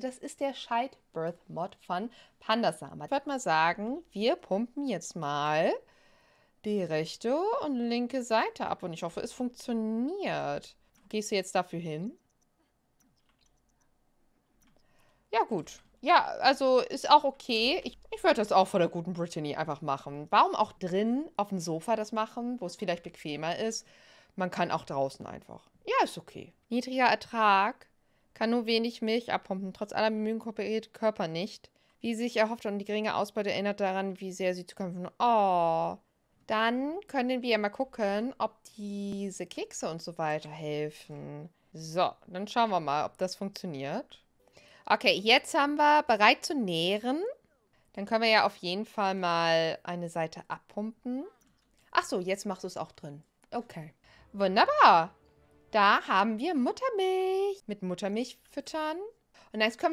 Das ist der Scheit Birth Mod von Pandasama. Ich würde mal sagen, wir pumpen jetzt mal die rechte und linke Seite ab. Und ich hoffe, es funktioniert. Gehst du jetzt dafür hin? Ja, gut. Ja, also ist auch okay. Ich, ich würde das auch vor der guten Brittany einfach machen. Warum auch drin auf dem Sofa das machen, wo es vielleicht bequemer ist? Man kann auch draußen einfach. Ja, ist okay. Niedriger Ertrag kann nur wenig Milch abpumpen, trotz aller Bemühungen kooperiert Körper nicht. Wie sie sich erhofft und die geringe Ausbeute erinnert daran, wie sehr sie zu kämpfen. Oh. Dann können wir ja mal gucken, ob diese Kekse und so weiter helfen. So, dann schauen wir mal, ob das funktioniert. Okay, jetzt haben wir bereit zu nähren. Dann können wir ja auf jeden Fall mal eine Seite abpumpen. Ach so, jetzt machst du es auch drin. Okay. Wunderbar. Da haben wir Muttermilch mit Muttermilch füttern. Und jetzt können wir